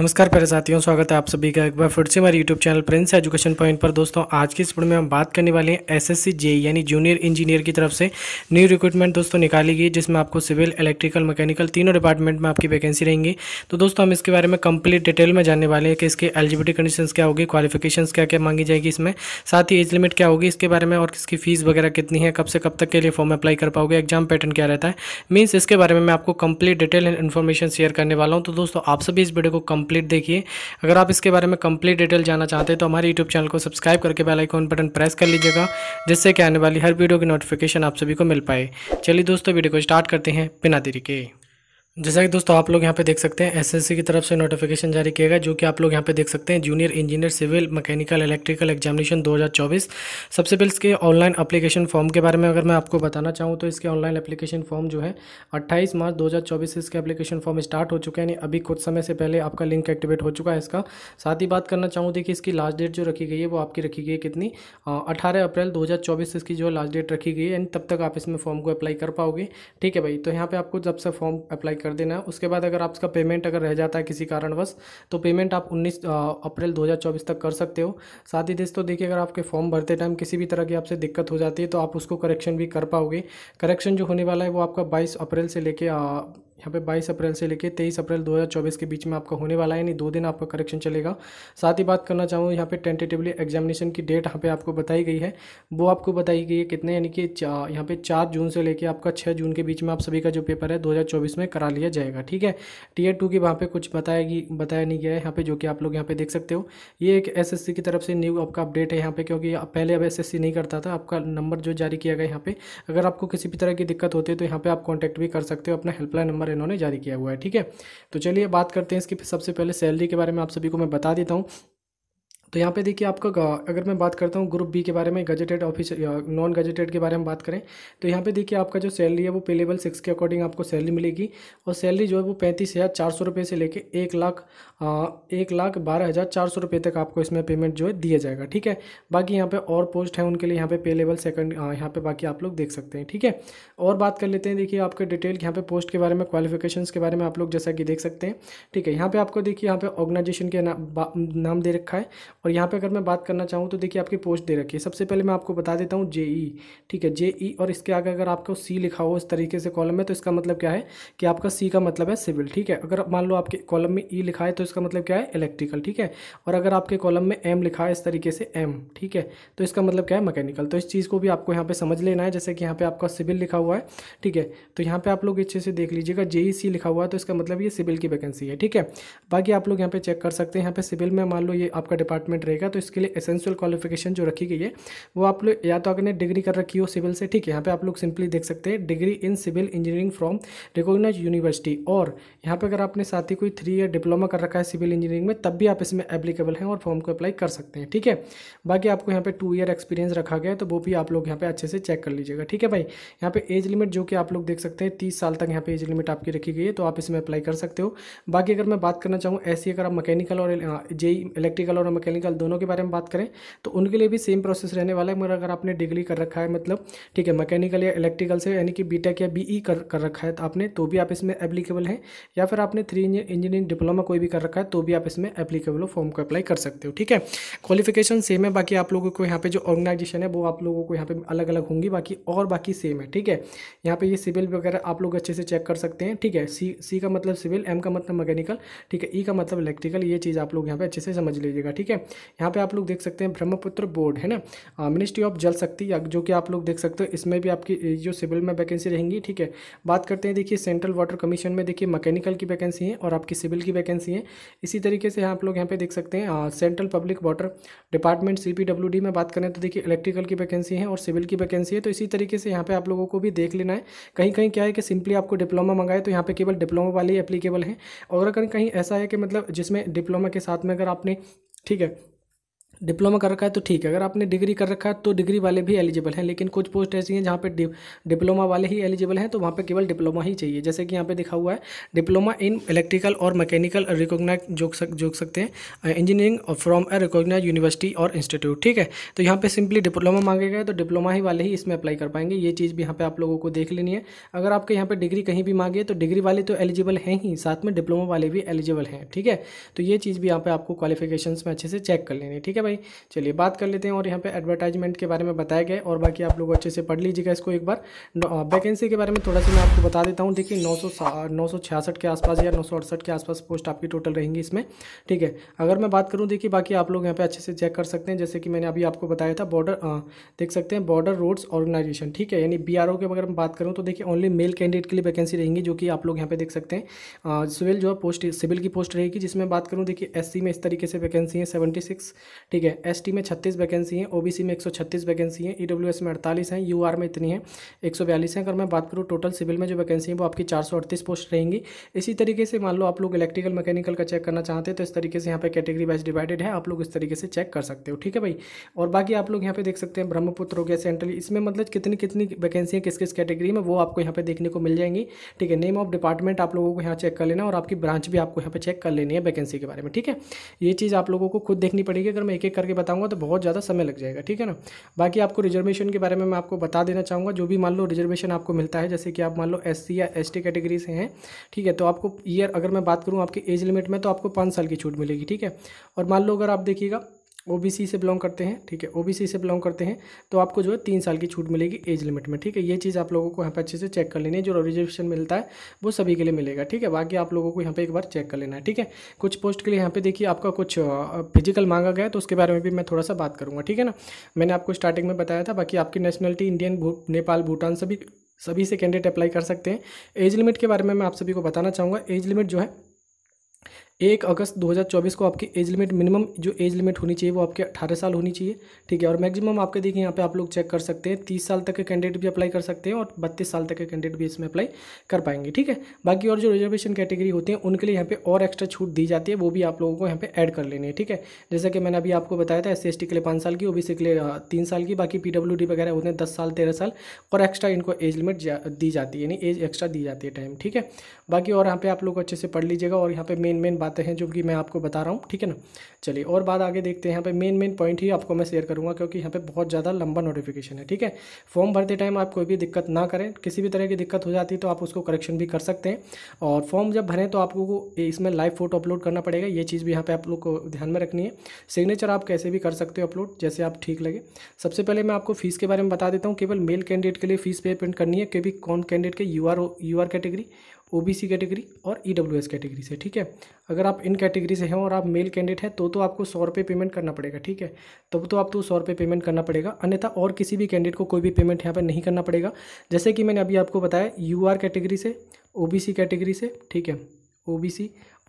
नमस्कार प्यारे साथियों स्वागत है आप सभी का एक बार फिर से हमारे YouTube channel Prince Education Point पर दोस्तों आज की इस वीडियो में हम बात करने वाले हैं एसएससी जे यानी जूनियर इंजीनियर की तरफ से न्यू रिक्रूटमेंट दोस्तों निकाली गई जिसमें आपको सिविल इलेक्ट्रिकल मैकेनिकल तीनों डिपार्टमेंट में आपकी वैकेंसी रहेंगी तो दोस्तों हम इसके बारे में कंप्लीट डिटेल में जानने वाले हैं कि इसके एलिजिबिलिटी कंडीशन क्या होगी क्वालिफिकेशन क्या क्या मांगी जाएगी इसमें साथ ही एज लिमिट क्या होगी इसके बारे में और इसकी फीस वगैरह कितनी है कब से कब तक के लिए फॉर्म अप्लाई कर पाओगे एग्जाम पैटर्न क्या रहता है मीन्स इसके बारे में मैं आपको कंप्लीट डिटेल इन्फॉर्मेशन शेयर करने वाला हूँ तो दोस्तों आप सभी इस वीडियो को कंप्लीट देखिए अगर आप इसके बारे में कंप्लीट डिटेल जानना चाहते हैं तो हमारे यूट्यूब चैनल को सब्सक्राइब करके बेल आइकॉन बटन प्रेस कर लीजिएगा जिससे कि आने वाली हर वीडियो की नोटिफिकेशन आप सभी को मिल पाए चलिए दोस्तों वीडियो को स्टार्ट करते हैं बिना तरीके जैसा कि दोस्तों आप लोग यहाँ पे देख सकते हैं एसएससी की तरफ से नोटिफिकेशन जारी किया गया जो कि आप लोग यहाँ पे देख सकते हैं junior engineer civil mechanical electrical examination 2024 सबसे पहले इसके ऑनलाइन एप्लीकेशन फॉर्म के बारे में अगर मैं आपको बताना चाहूँ तो इसके ऑनलाइन एप्लीकेशन फॉर्म जो है अट्ठाईस मार्च दो से इसके एप्लीकेशन फॉर्म स्टार्ट हो चुका है यानी अभी कुछ समय से पहले आपका लिंक एक्टिवेट हो चुका है इसका साथ ही बात करना चाहूँ देखिए इसकी लास्ट डेट जो रखी गई है वो आपकी रखी गई है कितनी अठारह अप्रैल दो इसकी जो लास्ट डेट रखी गई है तब तक आप इसमें फॉर्म को अप्लाई कर पाओगे ठीक है भाई तो यहाँ पर आपको जब से फॉर्म अप्लाई कर देना है उसके बाद अगर आपका पेमेंट अगर रह जाता है किसी कारणवश तो पेमेंट आप 19 अप्रैल 2024 तक कर सकते हो साथ ही दोस्तों देखिए अगर आपके फॉर्म भरते टाइम किसी भी तरह की आपसे दिक्कत हो जाती है तो आप उसको करेक्शन भी कर पाओगे करेक्शन जो होने वाला है वो आपका बाईस अप्रैल से लेके यहाँ पे 22 अप्रैल से लेके 23 अप्रैल 2024 के बीच में आपका होने वाला है यानी दो दिन आपका करेक्शन चलेगा साथ ही बात करना चाहूँ यहाँ पे टेंटेटिवली एग्जामिनेशन की डेट यहाँ पे आपको बताई गई है वो आपको बताई गई है कितने यानी कि यहाँ पे चार जून से लेके आपका छः जून के बीच में आप सभी का जो पेपर है दो में करा लिया जाएगा ठीक है टीयर टू की वहाँ पर कुछ बताया बताया नहीं गया है यहाँ पर जो कि आप लोग यहाँ पर देख सकते हो ये एक एस की तरफ से न्यू आपका अपडेट है यहाँ पर क्योंकि पहले अब एस नहीं करता था आपका नंबर जो जारी किया गया यहाँ पर अगर आपको किसी भी तरह की दिक्कत होती है तो यहाँ पर आप कॉन्टैक्ट भी कर सकते हो अपना हेल्पलाइन नंबर नंबर इन्होंने जारी किया हुआ है ठीक है तो चलिए बात करते हैं इसकी सबसे पहले सैलरी के बारे में आप सभी को मैं बता देता हूँ तो यहाँ पे देखिए आपका अगर मैं बात करता हूँ ग्रुप बी के बारे में गजेटेड ऑफिसर नॉन गजेटेड के बारे में बात करें तो यहाँ पे देखिए आपका जो सैलरी है वो पे लेवल सिक्स के अकॉर्डिंग आपको सैलरी मिलेगी और सैलरी जो है वो पैंतीस हज़ार चार सौ रुपये से लेके एक लाख एक लाख बारह हज़ार चार सौ रुपये तक आपको इसमें पेमेंट जो है दिया जाएगा ठीक है बाकी यहाँ पर और पोस्ट है उनके लिए यहाँ पर पे लेवल सेकंड यहाँ पर बाकी आप लोग देख सकते हैं ठीक है और बात कर लेते हैं देखिए आपके डिटेल यहाँ पे पोस्ट के बारे में क्वालिफिकेशन के बारे में आप लोग जैसा कि देख सकते हैं ठीक है यहाँ पर आपको देखिए यहाँ पर ऑर्गेनाइजेशन के नाम दे रखा है और यहाँ पे अगर मैं बात करना चाहूँ तो देखिए आपकी पोस्ट दे रखी है सबसे पहले मैं आपको बता देता हूँ जे e, ठीक है जे e और इसके आगे अगर आपको सी लिखा हो इस तरीके से कॉलम में तो इसका मतलब क्या है कि आपका सी का मतलब है सिविल ठीक है अगर मान लो आपके कॉलम में ई e लिखा है तो इसका मतलब क्या है इलेक्ट्रिकल ठीक है और अगर आपके कॉलम में एम लिखा है इस तरीके से एम ठीक है तो इसका मतलब क्या है मैकेनिकल तो इस चीज़ को भी आपको यहाँ पे समझ लेना है जैसे कि यहाँ पर आपका सिविल लिखा हुआ है ठीक है तो यहाँ पर आप लोग अच्छे से देख लीजिएगा सी लिखा हुआ है तो इसका मतलब ये सिविल की वैकेंसी है ठीक है बाकी आप लोग यहाँ पे चेक कर सकते हैं यहाँ पर सिविल में मान लो ये आपका डिपार्टमेंट रिक्वायरमेंट रहेगा तो इसके लिए एसेंशियल क्वालिफिकेशन जो रखी गई है वो आप लोग या तो अगर डिग्री कर रखी हो सिविल से ठीक है यहाँ पे आप लोग सिंपली देख सकते हैं degree in civil engineering from recognise university और यहाँ पर अगर आपने साथ ही कोई थ्री ईयर डिप्लोमा कर रखा है सिविल इंजीनियरिंग में तब भी आप इसमें एप्लीकेबल हैं और फॉर्म को अप्लाई कर सकते हैं ठीक है बाकी आपको यहाँ पे टू ईयर एक्सपीरियंस रखा गया है तो वो भी आप लोग यहाँ पे अच्छे से चेक कर लीजिएगा ठीक है भाई यहाँ पे एज लिमिट जो कि आप लोग देख सकते हैं तीस साल तक यहाँ पे एज लिमिट आपकी रखी गई है तो आप इसमें अप्लाई कर सकते हो बाकी अगर मैं बात करना चाहूँ ऐसी e अगर आप मैकेनिकल और जेई इलेक्ट्रिकल e और मैकेनिकल टेक्निकल दोनों के बारे में बात करें तो उनके लिए भी सेम प्रोसेस रहने वाला है मगर अगर आपने डिग्री कर रखा है मतलब ठीक है मैकेनिकल या इलेक्ट्रिकल से यानी कि बी या बी e कर कर रखा है तो आपने तो भी आप इसमें एप्लीकेबल हैं या फिर आपने थ्री इंजीनियरिंग डिप्लोमा कोई भी कर रखा है तो भी आप इसमें एप्लीकेबल हो फॉर्म को अप्लाई कर सकते हो ठीक है क्वालिफिकेशन सेम है बाकी आप लोगों को यहाँ पे जो ऑर्गेनाइजेशन है वो आप लोगों को यहाँ पे अलग अलग होंगी बाकी और बाकी सेम है ठीक है यहाँ पे ये सिविल वगैरह आप लोग अच्छे से चेक कर सकते हैं ठीक है सी सी का मतलब सिविल एम का मतलब मैकेनिकल ठीक है ई e का मतलब इलेक्ट्रिकल ये चीज़ आप लोग यहाँ पे अच्छे से समझ लीजिएगा ठीक है यहाँ पे आप लोग देख सकते हैं ब्रह्मपुत्र बोर्ड है ना मिनिस्ट्री ऑफ जल शक्ति जो कि आप लोग देख सकते हो इसमें भी आपकी जो सिविल में वैकेंसी रहेंगी ठीक है बात करते हैं देखिए सेंट्रल वाटर कमीशन में देखिए मैकेनिकल की वैकेंसी है और आपकी सिविल की वैकेंसी है इसी तरीके से आप लोग यहाँ पे देख सकते हैं सेंट्रल पब्लिक वाटर डिपार्टमेंट सी में बात करें तो देखिए इलेक्ट्रिकल की वैकेंसी है और सिविल की वैकेंसी है तो इसी तरीके से यहाँ पे आप लोगों को भी देख लेना है कहीं कहीं क्या है कि सिंपली आपको डिप्लोमा मंगाए तो यहाँ पे केवल डिप्लोमा वाले एप्लीकेबल हैं और अगर कहीं ऐसा है कि मतलब जिसमें डिप्लोमा के साथ में अगर आपने ठीक है डिप्लोमा कर रखा है तो ठीक है अगर आपने डिग्री कर रखा है तो डिग्री वाले भी एलिजिबल हैं लेकिन कुछ पोस्ट ऐसी हैं जहाँ पे डि, डिप्लोमा वाले ही एलिजिबल हैं तो वहाँ पे केवल डिप्लोमा ही चाहिए जैसे कि यहाँ पे दिखा हुआ है डिप्लोमा इन इलेक्ट्रिकल और मैकेनिकल रिकोगनाइज जो सक जोक सकते हैं engineering from a recognise university और इंस्टीट्यूट ठीक है तो यहाँ पर सिंपली डिप्लोमा मांगे गए तो डिप्लोमा ही वाले ही इसमें अप्लाई कर पाएंगे ये चीज़ भी यहाँ पर आप लोगों को देख लेनी है अगर आपके यहाँ पर डिग्री कहीं भी मांगे तो डिग्री वाले तो एलिजिबल हैं ही साथ में डिप्लोमा वाले भी एलिजिबल हैं ठीक है तो ये चीज़ भी यहाँ पर आपको क्वालिफिकेशन में अच्छे से चेक कर लेनी है ठीक है भाई भाई चलिए बात कर लेते हैं और यहाँ पे एडवर्टाइजमेंट के बारे में बताया गया और बाकी आप लोग अच्छे से पढ़ लीजिएगा इसको एक बार वैकेंसी के बारे में थोड़ा सा मैं आपको बता देता हूँ देखिए नौ सौ के आसपास या नौ के आसपास पोस्ट आपकी टोटल रहेंगी इसमें ठीक है अगर मैं बात करूँ देखिए बाकी आप लोग यहाँ पर अच्छे से चेक कर सकते हैं जैसे कि मैंने अभी आपको बताया था बॉर्डर देख सकते हैं बॉर्डर रोड्स ऑर्गेनाइजेशन ठीक है यानी बी के अगर मैं बात करूँ तो देखिए ओनली मेल कैंडिडेट के लिए वैकेंसी रहेंगी जो कि आप लोग यहाँ पे देख सकते हैं सिविल जो है पोस्ट सिविल की पोस्ट रहेगी जिसमें बात करूँ देखिए एस में इस तरीके से वैकेंसी है सेवेंटी ठीक है एस में छत्तीस वैकेंसी हैं ओबीसी में एक सौ छत्तीस वैकेंसी हैं ईडब्ल्यूएस e में अड़तालीस हैं यूआर में इतनी है एक सौ बयालीस हैं अगर मैं बात करूँ टोटल सिविल में जो वैकेंसी है वो आपकी चार सौ अड़तीस पोस्ट रहेंगी इसी तरीके से मान लो आप लोग इलेक्ट्रिकल मैकेनिकल का चेक करना चाहते हैं तो इस तरीके से यहाँ पर कैटेगरी वाइज डिवाइडेड है आप लोग इस तरीके से चेक कर सकते हो ठीक है भाई और बाकी आप लोग यहाँ पे देख सकते हैं ब्रह्मपुत्र हो गया सेंट्रल इसमें मतलब कितनी कितनी वैकेंसी है किस किस कैटेगरी में वो आपको यहाँ पे देखने को मिल जाएंगी ठीक है नेम ऑफ डिपार्टमेंट आप लोगों को यहाँ चेक कर लेना और आपकी ब्रांच भी आपको यहाँ पे चेक कर लेनी है वैकेंसी के बारे में ठीक है ये चीज़ आप लोगों को खुद देखनी पड़ेगी अगर मैं एक एक एक करके बताऊँगा तो बहुत ज़्यादा समय लग जाएगा ठीक है ना बाकी आपको रिजर्वेशन के बारे में मैं आपको बता देना चाहूँगा जो भी मान लो रिजर्वेशन आपको मिलता है जैसे कि आप मान लो एस या एस कैटेगरी से हैं ठीक है तो आपको ईयर अगर मैं बात करूँ आपकी एज लिमिट में तो आपको पाँच साल की छूट मिलेगी ठीक है और मान लो अगर आप देखिएगा ओबीसी से बिलोंग करते हैं ठीक है ओबीसी से बिलोंग करते हैं तो आपको जो है तीन साल की छूट मिलेगी एज लिमिट में ठीक है ये चीज़ आप लोगों को यहाँ पे अच्छे से चेक कर लेनी है जो रिजर्वेशन मिलता है वो सभी के लिए मिलेगा ठीक है बाकी आप लोगों को यहाँ पे एक बार चेक कर लेना है ठीक है कुछ पोस्ट के लिए यहाँ पे देखिए आपका कुछ फिजिकल मांगा गया तो उसके बारे में भी मैं थोड़ा सा बात करूँगा ठीक है ना मैंने आपको स्टार्टिंग में बताया था बाकी आपकी नेशनलिटी इंडियन नेपाल भूटान सभी सभी से कैंडिडेट अप्लाई कर सकते हैं एज लिमिट के बारे में मैं आप सभी को बताना चाहूँगा एज लिमिट जो है एक अगस्त 2024 को आपकी एज लिमिट मिनिमम जो एज लिमिट होनी चाहिए वो आपके 18 साल होनी चाहिए ठीक है और मैक्सिमम आपके देखिए यहाँ पे आप लोग चेक कर सकते हैं 30 साल तक के कैंडिडेट भी अप्लाई कर सकते हैं और 32 साल तक के कैंडिडेट भी इसमें अप्लाई कर पाएंगे ठीक है बाकी और जो रिजर्वेशन कैटेगरी होती है उनके लिए यहाँ पर और एक्स्ट्रा छूट दी जाती है वो भी आप लोगों को यहाँ पर एड कर लेनी है ठीक है जैसा कि मैंने अभी आपको बताया था एस के लिए पाँच साल की ओ के लिए तीन साल की बाकी पी वगैरह होते हैं दस साल तेरह साल और एक्स्ट्रा इनको एज लिमिट जा, दी जाती है यानी एज एक्स्ट्रा दी जाती है टाइम ठीक है बाकी और यहाँ पर आप लोग अच्छे से पढ़ लीजिएगा और यहाँ पर मेन मेन बात आते हैं जो कि मैं आपको बता रहा हूँ ठीक है ना चलिए और बाद आगे देखते हैं यहाँ पे मेन मेन पॉइंट ही आपको मैं शेयर करूँगा क्योंकि यहाँ पे बहुत ज़्यादा लंबा नोटिफिकेशन है ठीक है फॉर्म भरते टाइम आप कोई भी दिक्कत ना करें किसी भी तरह की दिक्कत हो जाती है तो आप उसको करेक्शन भी कर सकते हैं और फॉर्म जब भरें तो आपको इसमें लाइव फोटो अपलोड करना पड़ेगा ये चीज़ भी यहाँ पर आप लोग को ध्यान में रखनी है सिग्नेचर आप कैसे भी कर सकते हो अपलोड जैसे आप ठीक लगे सबसे पहले मैं आपको फीस के बारे में बता देता हूँ केवल मेल कैंडिडेट के लिए फीस पेमेंट करनी है क्योंकि कौन कैंडिडेट के U R U R category O category और ई e कैटेगरी से ठीक है अगर आप इन कैटेगरी से हैं और आप मेल कैंडिडेट हैं तो तो आपको सौ रुपये पेमेंट करना पड़ेगा ठीक है तब तो आपको सौ रुपये पेमेंट करना पड़ेगा अन्यथा और किसी भी कैंडिडेट को कोई भी पेमेंट यहाँ पर नहीं करना पड़ेगा जैसे कि मैंने अभी आपको बताया यू कैटेगरी से ओ कैटेगरी से ठीक है ओ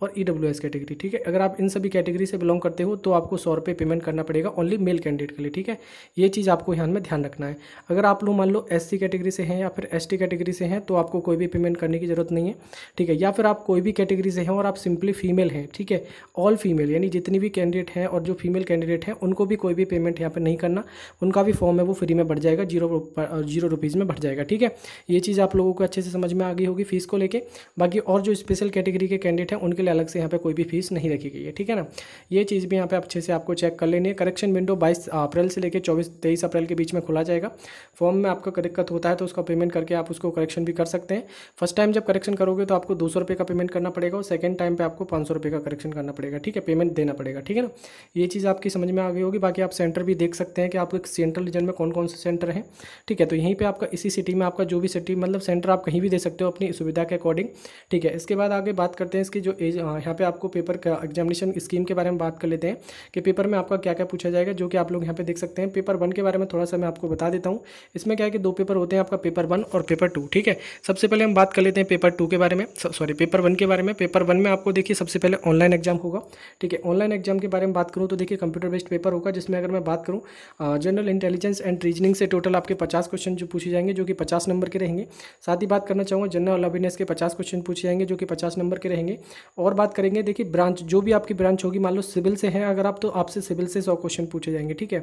और ई डब्ल्यू एस कैटेगरी ठीक है अगर आप इन सभी कैटेगरी से बिलोंग करते हो तो आपको सौ रुपये पेमेंट करना पड़ेगा ओनली मेल कैंडिडेट के लिए ठीक है ये चीज़ आपको यहाँ में ध्यान रखना है अगर आप लोग मान लो एस कैटेगरी से हैं या फिर एस कैटेगरी से हैं तो आपको कोई भी पेमेंट करने की ज़रूरत नहीं है ठीक है या फिर आप कोई भी कैटेगरी से हैं और आप सिंपली फीमेल हैं ठीक है ऑल फीमेल यानी जितनी भी कैंडिडेट हैं और जो फीमेल कैंडिडेट हैं उनको भी कोई भी पेमेंट यहाँ पर नहीं करना उनका भी फॉर्म है वो फ्री में बढ़ जाएगा जीरो जीरो रुपीज़ में बढ़ जाएगा ठीक है ये चीज़ आप लोगों को अच्छे से समझ में आ गई होगी फीस को लेकर बाकी और जो स्पेशल कैटेगरी के कैंडिडेट हैं उनके लिए अलग से यहाँ पे कोई भी फीस नहीं रखी गई है ठीक है ना ये चीज़ भी यहाँ पे अच्छे से आपको चेक कर लेनी है करेक्शन विंडो बाईस अप्रैल से लेकर चौबीस तेईस अप्रैल के बीच में खुला जाएगा फॉर्म में आपका दिक्कत होता है तो उसका पेमेंट करके आप उसको करेक्शन भी कर सकते हैं फर्स्ट टाइम जब करेक्शन करोगे तो आपको दो का पेमेंट करना पड़ेगा और सेकेंड टाइम पर आपको पाँच का करेक्शन करना पड़ेगा ठीक है पेमेंट देना पड़ेगा ठीक है ना ये चीज़ आपकी समझ में आ गई होगी बाकी आप सेंटर भी देख सकते हैं कि आपको सेंट्रल रीजन में कौन कौन से सेंटर हैं ठीक है तो यहीं पर आपका इसी सिटी में आपका जो भी सिटी मतलब सेंटर आप कहीं भी दे सकते हो अपनी सुविधा के अकॉर्डिंग ठीक है इसके बाद आगे बात करते हैं इसकी जो एज यहाँ पे आपको पेपर का एग्जामिनेशन स्कीम के बारे में बात कर लेते हैं कि पेपर में आपका क्या क्या पूछा जाएगा जो कि आप लोग यहाँ पे देख सकते हैं पेपर वन के बारे में थोड़ा सा मैं आपको बता देता हूँ इसमें क्या है कि दो पेपर होते हैं आपका पेपर वन और पेपर टू ठीक है सबसे पहले हम बात कर लेते हैं पेपर टू के बारे में सॉरी पेपर वन के बारे में पेपर वन में आपको देखिए सबसे पहले ऑनलाइन एग्जाम होगा ठीक है ऑनलाइन एग्जाम के बारे में बात करूँ तो देखिए कंप्यूटर बेस्ड पेपर होगा जिसमें अगर मैं बात करूँ जनरल इंटेलिजेंस एंड रीजनिंग से टोटल आपके पचास क्वेश्चन जो पूछे जाएंगे जो कि पचास नंबर के रहेंगे साथ ही बात करना चाहूँगा जनरल अवेयरनेस के पचास क्वेश्चन पूछे जाएंगे जो कि पचास नंबर के रहेंगे और और बात करेंगे देखिए ब्रांच जो भी आपकी ब्रांच होगी मान लो सिविल से है अगर आप तो आपसे सिविल से सौ क्वेश्चन पूछे जाएंगे ठीक है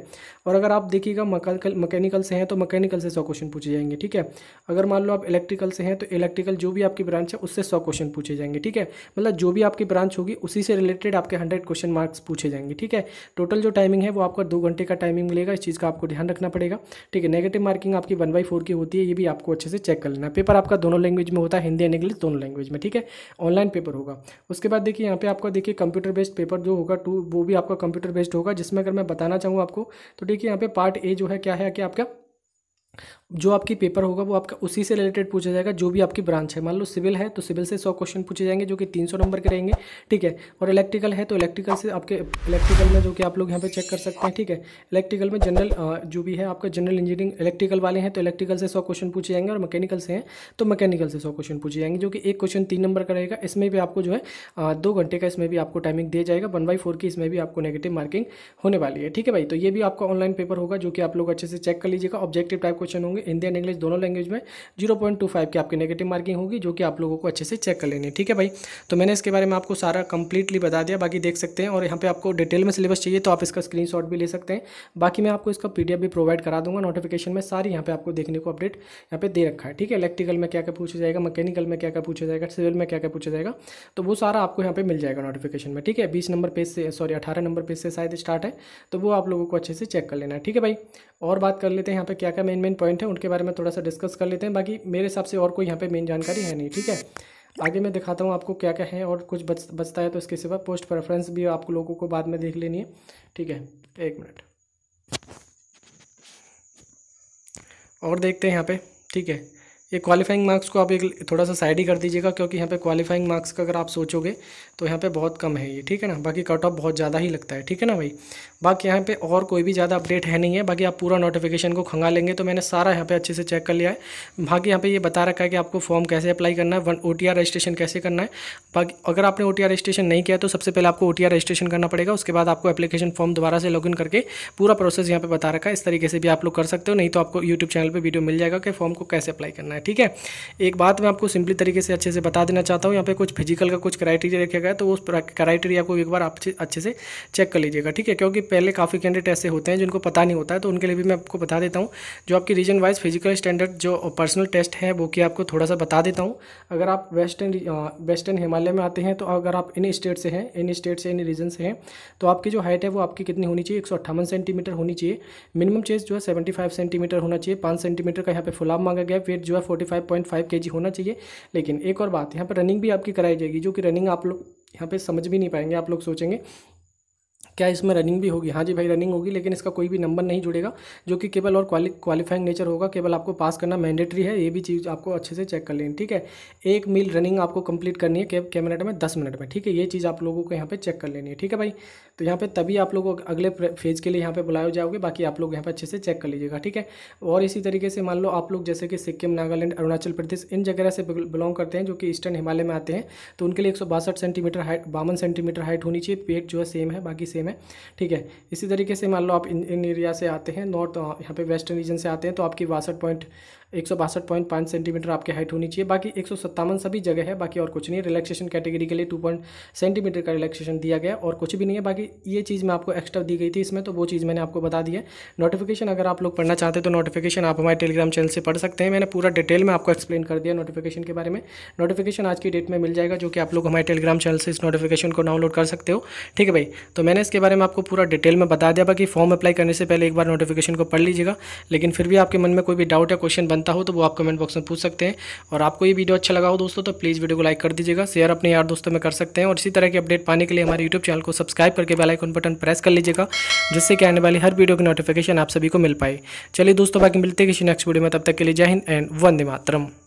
और अगर आप देखिएगा मकैनिकल से हैं तो मकैनिकल से सौ क्वेश्चन पूछे जाएंगे ठीक है अगर मान लो आप इलेक्ट्रिकल से हैं तो इलेक्ट्रिकल जो भी आपकी ब्रांच है उससे सौ क्वेश्चन पूछे जाएंगे ठीक है मतलब जो भी आपकी ब्रांच होगी उसी से रिलेटेड आपके हंड्रेड क्वेश्चन मार्क्स पूछे जाएंगे ठीक है टोटल जो टाइमिंग है वो आपका दो घंटे का टाइमिंग मिलेगा इस चीज़ का आपको ध्यान रखना पड़ेगा ठीक है नेगेटिव मार्किंग आपकी वन बाई फोर की होती है ये भी आपको अच्छे से चेक कर लेना पेपर आपका दोनों लैंग्वेज में होता है हिंदी एंड इंग्लिश दोनों लैंग्वेज में ठीक है ऑनलाइन पेपर होगा उसके बाद देखिए यहाँ पे आपका देखिए कंप्यूटर बेस्ड पेपर जो होगा टू वो भी आपका कंप्यूटर बेस्ड होगा जिसमें अगर मैं बताना चाहूँ आपको तो देखिए यहाँ पे पार्ट ए जो है क्या है कि आपका जो आपकी पेपर होगा वो आपका उसी से रिलेटेड पूछा जाएगा जो भी आपकी ब्रांच है मान लो सिविल है तो सिविल से सौ क्वेश्चन पूछे जाएंगे जो कि तीन सौ नंबर के रहेंगे ठीक है और इलेक्ट्रिकल है तो इलेक्ट्रिकल से आपके इलेक्ट्रिकल में जो कि आप लोग यहाँ पे चेक कर सकते हैं ठीक है इलेक्ट्रिकल में जनरल जो भी है आपका जनरल इंजीनियरिंग इलेक्ट्रिकल वाले हैं तो इलेक्ट्रिकल से सौ क्वेश्चन पूछे जाएंगे और मैकेनिकल से हैं तो मैकेनिकल से सौ क्वेश्चन पूछे जाएंगे जो कि एक क्वेश्चन तीन नंबर का रहेगा इसमें भी आपको जो है दो घंटे का इसमें भी आपको टाइमिंग दिया जाएगा वन बाई फोर की इसमें भी आपको नेगेटिव मार्किंग होने वाली है ठीक है भाई तो ये भी आपका ऑनलाइन पेपर होगा जो कि आप लोग अच्छे से चेक कर लीजिएगा ऑब्जेक्टिव टाइप क्वेश्चन होंगे होंगे हिंदी एंड इंग्लिश दोनों लैंग्वेज में जीरो पॉइंट टू फाइव की आपकी नेगेटिव मार्किंग होगी जो कि आप लोगों को अच्छे से चेक कर लेनी है ठीक है भाई तो मैंने इसके बारे में आपको सारा कंप्लीटली बता दिया बाकी देख सकते हैं और यहाँ पे आपको डिटेल में सिलेबस चाहिए तो आप इसका स्क्रीनशॉट भी ले सकते हैं बाकी मैं आपको इसका पीडीएफ भी प्रोवाइड करा दूंगा नोटिफिकेशन में सारी यहाँ पर आपको देखने को अपडेट यहाँ पे दे रखा है ठीक है इलेक्ट्रिकल में क्या क्या पूछा जाएगा मैकेनिकल में क्या क्या पूछा जाएगा सिविल में क्या क्या पूछा जाएगा तो वो सारा आपको यहाँ पर मिल जाएगा नोटिफिकेशन में ठीक है बीस नंबर पेज से सॉरी अठारह नंबर पेज से शायद स्टार्ट है तो वो आप लोगों को अच्छे से चेक कर लेना है ठीक है भाई और बात कर लेते हैं यहाँ पे क्या क्या मेन मेन पॉइंट थे उनके बारे में थोड़ा सा डिस्कस कर लेते हैं बाकी मेरे हिसाब से और कोई यहाँ पे मेन जानकारी है नहीं ठीक है आगे मैं दिखाता हूँ आपको क्या क्या है और कुछ बच बचता है तो इसके सिवा पोस्ट प्रेफरेंस भी आप लोगों को बाद में देख लेनी है ठीक है एक मिनट और देखते हैं यहाँ पे ठीक है ये क्वालिफाइंग मार्क्स को आप एक थोड़ा सा साइड ही कर दीजिएगा क्योंकि यहाँ पे क्वालिफाइंग मार्क्स का अगर आप सोचोगे तो यहाँ पे बहुत कम है ये ठीक है ना बाकी कट ऑफ बहुत ज़्यादा ही लगता है ठीक है ना भाई बाकी यहाँ पे और कोई भी ज़्यादा अपडेट है नहीं है बाकी आप पूरा नोटिफिकेशन को खंगा लेंगे तो मैंने सारा यहाँ पे अच्छे से चेक कर लिया है बाकी यहाँ पर ये बता रखा है कि आपको फॉर्म कैसे अप्लाई करना है वन ओ रजिस्ट्रेशन कैसे करना है बाकी अगर आपने ओ रजिस्ट्रेशन नहीं किया तो सबसे पहले आपको ओ रजिस्ट्रेशन करना पड़ेगा उसके बाद आपको एप्लीकेशन फॉर्म दोबारा से लॉग करके पूरा प्रोसेस यहाँ पर बता रखा है इस तरीके से भी आप लोग कर सकते हो नहीं तो आपको यूट्यूब चैनल पर वीडियो मिल जाएगा कि फॉर्म को कैसे अप्लाई करना है ठीक है एक बात मैं आपको सिंपली तरीके से अच्छे से बता देना चाहता हूँ यहाँ पे कुछ फिजिकल का कुछ क्राइटेरिया रखा गया तो उस क्राइटेरिया को एक बार आप अच्छे से चेक कर लीजिएगा ठीक है क्योंकि पहले काफ़ी कैंडिडेट ऐसे होते हैं जिनको पता नहीं होता है तो उनके लिए भी मैं आपको बता देता हूँ जो आपकी रीजन वाइज फिजिकल स्टैंडर्ड जो पर्सनल टेस्ट है वो कि आपको थोड़ा सा बता देता हूँ अगर आप वेस्टर्न वेस्टर्न हिमालय में आते हैं तो अगर आप इन स्टेट से हैं इन स्टेट से इन रीजन से हैं तो आपकी जो हाइट है वो आपकी कितनी होनी चाहिए एक सेंटीमीटर होनी चाहिए मिनिमम चेस्ट जो है सेवेंटी सेंटीमीटर होना चाहिए पाँच सेंटीमीटर का यहाँ पर फुलाब मांगा गया फिर जो है फोर्टी फाइव पॉइंट फाइव के जी होना चाहिए लेकिन एक और बात यहाँ पर रनिंग भी आपकी कराई जाएगी जो कि रनिंग आप लोग यहाँ पे समझ भी नहीं पाएंगे आप लोग सोचेंगे क्या इसमें रनिंग भी होगी हाँ जी भाई रनिंग होगी लेकिन इसका कोई भी नंबर नहीं जुड़ेगा जो कि केवल और क्वालिफाइंग नेचर होगा केवल आपको पास करना मैंडेटरी है ये भी चीज़ आपको अच्छे से चेक कर लेनी ठीक है एक मील रनिंग आपको कंप्लीट करनी है कै मिनट में दस मिनट में ठीक है ये चीज़ आप लोगों को यहाँ पर चेक कर लेनी है ठीक है भाई तो यहाँ पर तभी आप लोग अगले फेज के लिए यहाँ पर बुलाए जाओगे बाकी आप लोग यहाँ पर अच्छे से चेक कर लीजिएगा ठीक है और इसी तरीके से मान लो आप लोग जैसे कि सिक्किम नागालैंड अरुणाचल प्रदेश इन जगह से बिलोंग करते हैं जो कि ईस्टर्न हिमालय में आते हैं तो उनके लिए एक सेंटीमीटर हाइट बावन सेंटीमीटर हाइट होनी चाहिए पेट जो है सेम है बाकी सेम में ठीक है इसी तरीके से मान लो आप इन इन एरिया से आते हैं नॉर्थ यहाँ पे वेस्टर्न रीजन से आते हैं तो आपकी बासठ पॉइंट एक सेंटीमीटर आपकी हाइट होनी चाहिए बाकी एक सभी जगह है बाकी और कुछ नहीं रिलैक्सेशन कैटेगरी के लिए टू सेंटीमीटर का रिलैक्सेशन दिया गया और कुछ भी नहीं है बाकी ये चीज़ मैं आपको एक्स्ट्रा दी गई थी इसमें तो वो चीज़ मैंने आपको बता दी है नोटिफिकेशन अगर आप लोग पढ़ना चाहते हैं तो नोटिफिकेशन आप हमारे टेलीग्राम चैनल से पढ़ सकते हैं मैंने पूरा डिटेल में आपको एक्सप्लेन कर दिया नोटिफिकेशन के बारे में नोटिफिकेशन आज की डेट में मिल जाएगा जो कि आप लोग हमारे टेलीग्राम चैनल से इस नोटिफिकेशन को डाउनलोड कर सकते हो ठीक है भाई तो मैंने इसके बारे में आपको पूरा डिटेल में बता दिया बाकी फॉर्म अप्लाई करने से पहले एक बार नोटिफिकेशन को पढ़ लीजिएगा लेकिन फिर भी आपके मन में कोई भी डाउट या क्वेश्चन बनता जानता हो तो वो आप कमेंट बॉक्स में पूछ सकते हैं और आपको ये वीडियो अच्छा लगा हो दोस्तों तो प्लीज़ वीडियो को लाइक कर दीजिएगा शेयर अपने यार दोस्तों में कर सकते हैं और इसी तरह की अपडेट पाने के लिए हमारे यूट्यूब चैनल को सब्सक्राइब करके बेलाइकन बटन प्रेस कर लीजिएगा जिससे कि आने वाली हर वीडियो की नोटिफिकेशन आप सभी को मिल पाए चलिए दोस्तों बाकी मिलते हैं किसी नेक्स्ट वीडियो में तब तक के लिए जय हिंद एंड वंदे मातरम